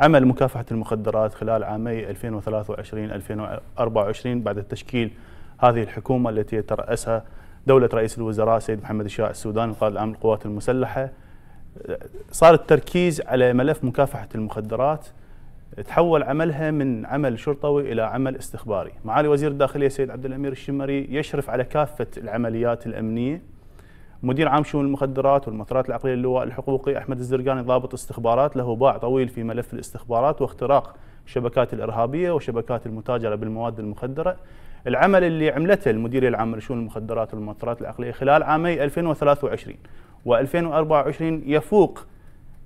عمل مكافحة المخدرات خلال عامي 2023 2024 بعد تشكيل هذه الحكومة التي يترأسها دولة رئيس الوزراء سيد محمد الشاع السوداني وقائد العام للقوات المسلحة صار التركيز على ملف مكافحة المخدرات تحول عملها من عمل شرطوي الى عمل استخباري. معالي وزير الداخليه سيد عبد الامير الشمري يشرف على كافه العمليات الامنيه مدير عام شؤون المخدرات والمخدرات العقليه اللواء الحقوقي احمد الزرقاني ضابط استخبارات له باع طويل في ملف الاستخبارات واختراق الشبكات الارهابيه وشبكات المتاجره بالمواد المخدره العمل اللي عملته المديريه العامه لشؤون المخدرات والمخدرات العقليه خلال عامي 2023 و2024 يفوق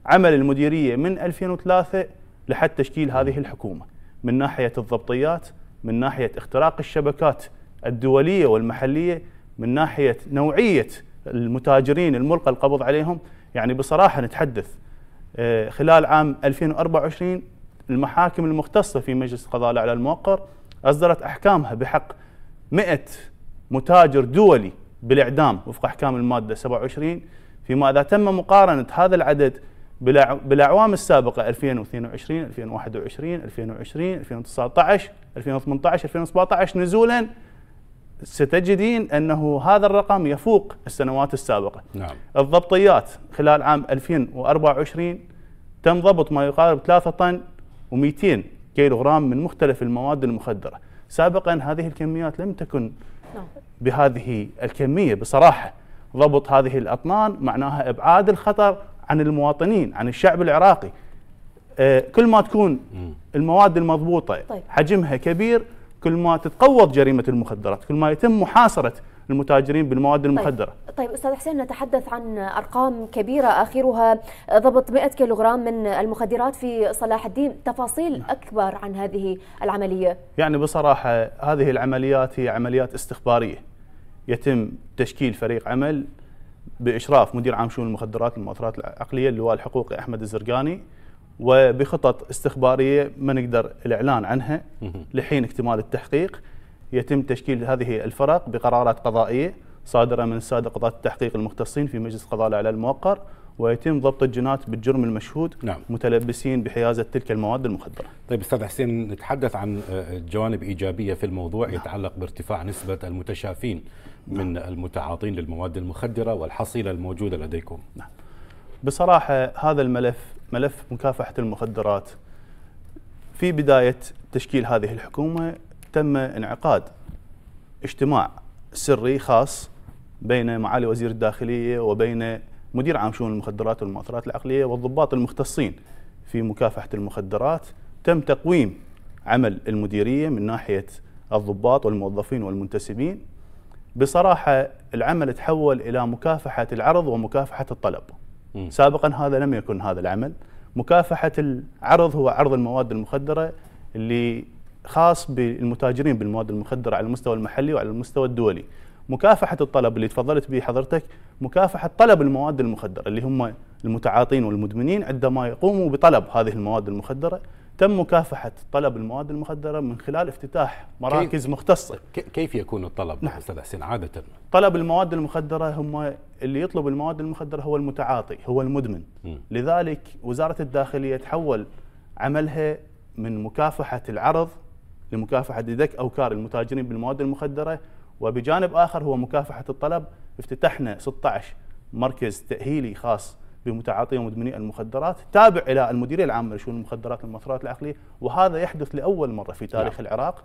عمل المديريه من 2003 لحد تشكيل هذه الحكومه من ناحيه الضبطيات من ناحيه اختراق الشبكات الدوليه والمحليه من ناحيه نوعيه المتاجرين الملقى القبض عليهم يعني بصراحه نتحدث آه، خلال عام 2024 المحاكم المختصه في مجلس القضاء الاعلى الموقر اصدرت احكامها بحق 100 متاجر دولي بالاعدام وفق احكام الماده 27 فيما اذا تم مقارنه هذا العدد بالاعوام السابقه 2022 2021 2020 2019 2018 2017 نزولا ستجدين أنه هذا الرقم يفوق السنوات السابقة نعم. الضبطيات خلال عام 2024 تم ضبط ما يقارب 3 طن و200 كيلوغرام من مختلف المواد المخدرة سابقا هذه الكميات لم تكن نعم. بهذه الكمية بصراحة ضبط هذه الأطنان معناها إبعاد الخطر عن المواطنين عن الشعب العراقي آه، كل ما تكون المواد المضبوطة طيب. حجمها كبير كل ما تتقوض جريمه المخدرات كل ما يتم محاصره المتاجرين بالمواد طيب، المخدره. طيب, طيب استاذ حسين نتحدث عن ارقام كبيره اخرها ضبط 100 كيلوغرام من المخدرات في صلاح الدين، تفاصيل نعم. اكبر عن هذه العمليه. يعني بصراحه هذه العمليات هي عمليات استخباريه. يتم تشكيل فريق عمل باشراف مدير عام شؤون المخدرات والمؤثرات العقليه اللواء الحقوقي احمد الزرقاني وبخطط استخباريه ما نقدر الاعلان عنها لحين اكتمال التحقيق يتم تشكيل هذه الفرق بقرارات قضائيه صادره من الساده قضاة التحقيق المختصين في مجلس القضاء الاعلى الموقر ويتم ضبط الجنات بالجرم المشهود نعم. متلبسين بحيازه تلك المواد المخدره. طيب استاذ حسين نتحدث عن آه، جوانب ايجابيه في الموضوع نعم. يتعلق بارتفاع نسبه المتشافين نعم. من المتعاطين للمواد المخدره والحصيله الموجوده لديكم. نعم. بصراحه هذا الملف ملف مكافحه المخدرات في بدايه تشكيل هذه الحكومه تم انعقاد اجتماع سري خاص بين معالي وزير الداخليه وبين مدير عام شؤون المخدرات والمؤثرات العقليه والضباط المختصين في مكافحه المخدرات تم تقويم عمل المديريه من ناحيه الضباط والموظفين والمنتسبين بصراحه العمل تحول الى مكافحه العرض ومكافحه الطلب سابقا هذا لم يكن هذا العمل مكافحة العرض هو عرض المواد المخدرة اللي خاص بالمتاجرين بالمواد المخدرة على المستوى المحلي وعلى المستوى الدولي مكافحة الطلب اللي تفضلت به حضرتك مكافحة طلب المواد المخدرة اللي هم المتعاطين والمدمنين عندما يقوموا بطلب هذه المواد المخدرة تم مكافحة طلب المواد المخدرة من خلال افتتاح مراكز كيف مختصة كيف يكون الطلب نعم. أستاذ حسين عادة؟ طلب المواد المخدرة هم اللي يطلب المواد المخدرة هو المتعاطي هو المدمن م. لذلك وزارة الداخلية تحول عملها من مكافحة العرض لمكافحة دك أوكار المتاجرين بالمواد المخدرة وبجانب آخر هو مكافحة الطلب افتتحنا 16 مركز تأهيلي خاص بمتعاطي ومدمني المخدرات تابع إلى المديرية العامة لشؤون المخدرات والمؤثرات العقلية وهذا يحدث لأول مرة في نعم. تاريخ نعم. العراق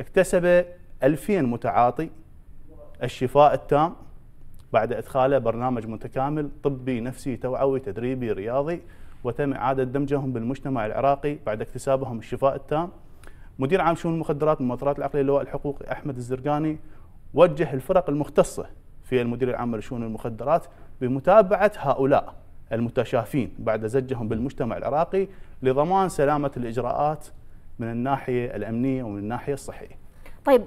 اكتسب 2000 متعاطي الشفاء التام بعد إدخاله برنامج متكامل طبي نفسي توعوي تدريبي رياضي وتم إعادة دمجهم بالمجتمع العراقي بعد اكتسابهم الشفاء التام مدير عام شؤون المخدرات والمؤثرات العقلية اللواء الحقوقي أحمد الزرقاني وجه الفرق المختصة في المدير العام لشؤون المخدرات بمتابعة هؤلاء المتشافين بعد زجهم بالمجتمع العراقي لضمان سلامة الإجراءات من الناحية الأمنية ومن الناحية الصحية طيب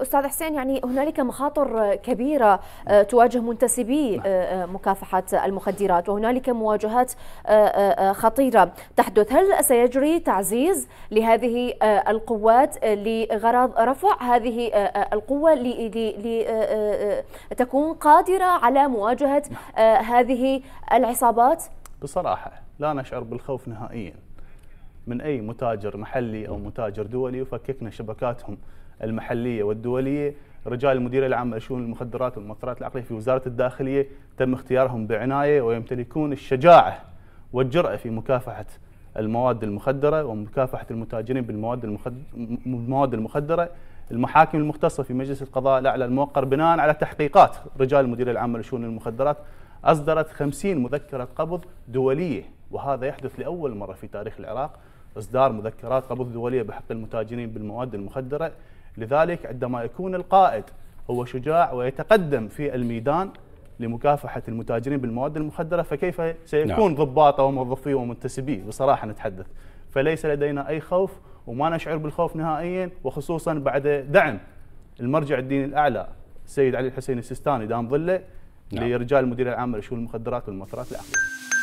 استاذ حسين يعني هنالك مخاطر كبيره تواجه منتسبي مكافحه المخدرات وهنالك مواجهات خطيره تحدث هل سيجري تعزيز لهذه القوات لغرض رفع هذه القوه لتكون قادره على مواجهه هذه العصابات بصراحه لا نشعر بالخوف نهائيا من اي متاجر محلي او متاجر دولي وفككنا شبكاتهم المحليه والدوليه رجال المديريه العامه لشؤون المخدرات والمؤثرات العقليه في وزاره الداخليه تم اختيارهم بعنايه ويمتلكون الشجاعه والجراه في مكافحه المواد المخدره ومكافحه المتاجرين بالمواد المواد المخدره المحاكم المختصه في مجلس القضاء الاعلى الموقر بناء على تحقيقات رجال المديريه العامه لشؤون المخدرات اصدرت 50 مذكره قبض دوليه وهذا يحدث لاول مره في تاريخ العراق اصدار مذكرات قبض دوليه بحق المتاجرين بالمواد المخدره لذلك عندما يكون القائد هو شجاع ويتقدم في الميدان لمكافحة المتاجرين بالمواد المخدرة فكيف سيكون نعم. ضباطه وموظفيه ومنتسبيه بصراحة نتحدث فليس لدينا أي خوف وما نشعر بالخوف نهائيا وخصوصا بعد دعم المرجع الديني الأعلى السيد علي الحسين السيستاني دام ظله نعم. لرجال المدير العام لشؤون المخدرات والمؤثرات العقليه